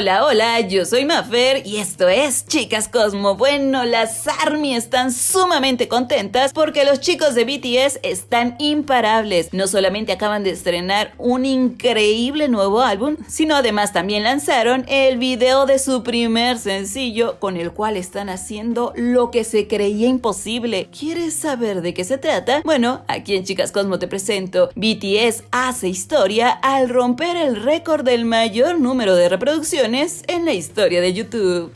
Hola, hola, yo soy Mafer y esto es Chicas Cosmo. Bueno, las ARMY están sumamente contentas porque los chicos de BTS están imparables. No solamente acaban de estrenar un increíble nuevo álbum, sino además también lanzaron el video de su primer sencillo con el cual están haciendo lo que se creía imposible. ¿Quieres saber de qué se trata? Bueno, aquí en Chicas Cosmo te presento BTS hace historia al romper el récord del mayor número de reproducciones en la historia de YouTube.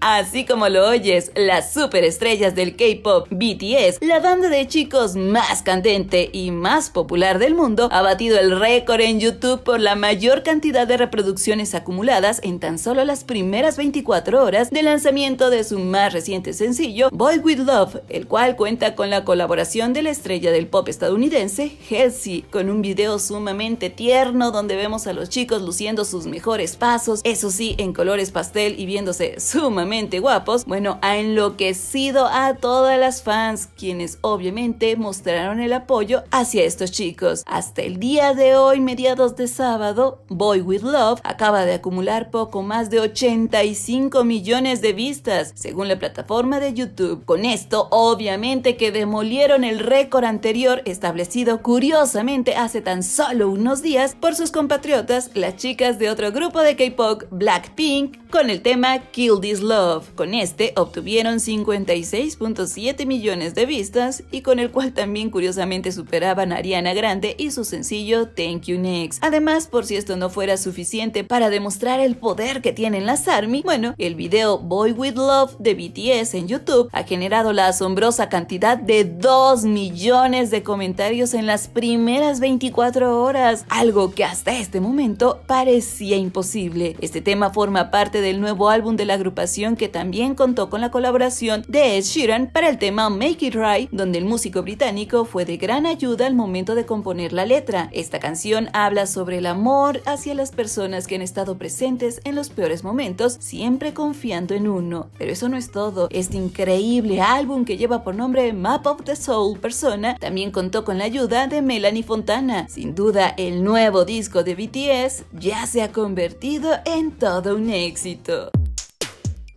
Así como lo oyes, las superestrellas del K-pop, BTS, la banda de chicos más candente y más popular del mundo, ha batido el récord en YouTube por la mayor cantidad de reproducciones acumuladas en tan solo las primeras 24 horas del lanzamiento de su más reciente sencillo, Boy With Love, el cual cuenta con la colaboración de la estrella del pop estadounidense, Halsey, con un video sumamente tierno donde vemos a los chicos luciendo sus mejores pasos, eso sí, en colores pastel y viéndose sumamente guapos, bueno, ha enloquecido a todas las fans, quienes obviamente mostraron el apoyo hacia estos chicos. Hasta el día de hoy, mediados de sábado, Boy With Love acaba de acumular poco más de 85 millones de vistas, según la plataforma de YouTube. Con esto, obviamente que demolieron el récord anterior establecido curiosamente hace tan solo unos días por sus compatriotas, las chicas de otro grupo de K-pop, Blackpink, con el tema Kill This Love. Con este obtuvieron 56.7 millones de vistas y con el cual también curiosamente superaban a Ariana Grande y su sencillo Thank You Next. Además, por si esto no fuera suficiente para demostrar el poder que tienen las ARMY, bueno, el video Boy With Love de BTS en YouTube ha generado la asombrosa cantidad de 2 millones de comentarios en las primeras 24 horas, algo que hasta este momento parecía imposible. Este tema forma parte del nuevo álbum de la agrupación que también contó con la colaboración de Ed Sheeran para el tema Make It Right, donde el músico británico fue de gran ayuda al momento de componer la letra. Esta canción habla sobre el amor hacia las personas que han estado presentes en los peores momentos, siempre confiando en uno. Pero eso no es todo, este increíble álbum que lleva por nombre Map of the Soul Persona también contó con la ayuda de Melanie Fontana. Sin duda, el nuevo disco de BTS ya se ha convertido en todo un éxito. 记得。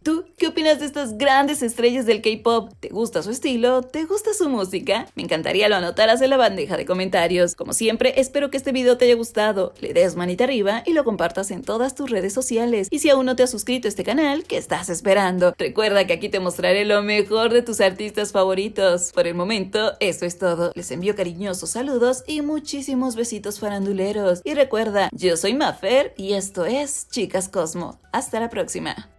¿Tú qué opinas de estas grandes estrellas del K-pop? ¿Te gusta su estilo? ¿Te gusta su música? Me encantaría lo anotaras en la bandeja de comentarios. Como siempre, espero que este video te haya gustado, le des manita arriba y lo compartas en todas tus redes sociales. Y si aún no te has suscrito a este canal, ¿qué estás esperando? Recuerda que aquí te mostraré lo mejor de tus artistas favoritos. Por el momento, eso es todo. Les envío cariñosos saludos y muchísimos besitos faranduleros. Y recuerda, yo soy Maffer y esto es Chicas Cosmo. Hasta la próxima.